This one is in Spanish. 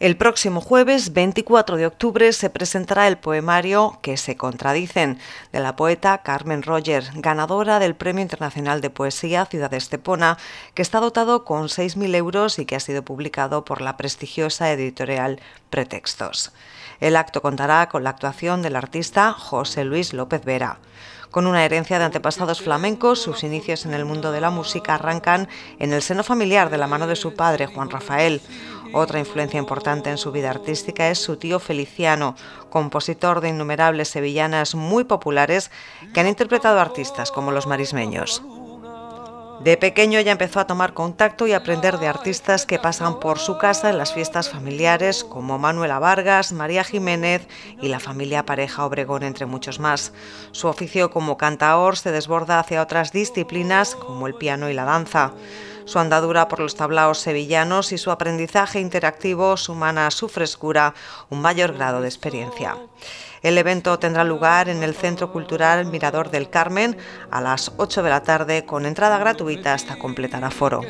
El próximo jueves 24 de octubre se presentará el poemario Que se contradicen de la poeta Carmen Roger, ganadora del Premio Internacional de Poesía Ciudad de Estepona, que está dotado con 6.000 euros y que ha sido publicado por la prestigiosa editorial Pretextos. El acto contará con la actuación del artista José Luis López Vera. Con una herencia de antepasados flamencos, sus inicios en el mundo de la música arrancan en el seno familiar de la mano de su padre, Juan Rafael otra influencia importante en su vida artística es su tío Feliciano, compositor de innumerables sevillanas muy populares que han interpretado artistas como los marismeños. De pequeño ya empezó a tomar contacto y aprender de artistas que pasan por su casa en las fiestas familiares, como Manuela Vargas, María Jiménez y la familia pareja Obregón, entre muchos más. Su oficio como cantaor se desborda hacia otras disciplinas, como el piano y la danza. Su andadura por los tablaos sevillanos y su aprendizaje interactivo suman a su frescura un mayor grado de experiencia. El evento tendrá lugar en el Centro Cultural Mirador del Carmen a las 8 de la tarde con entrada gratuita hasta completar aforo.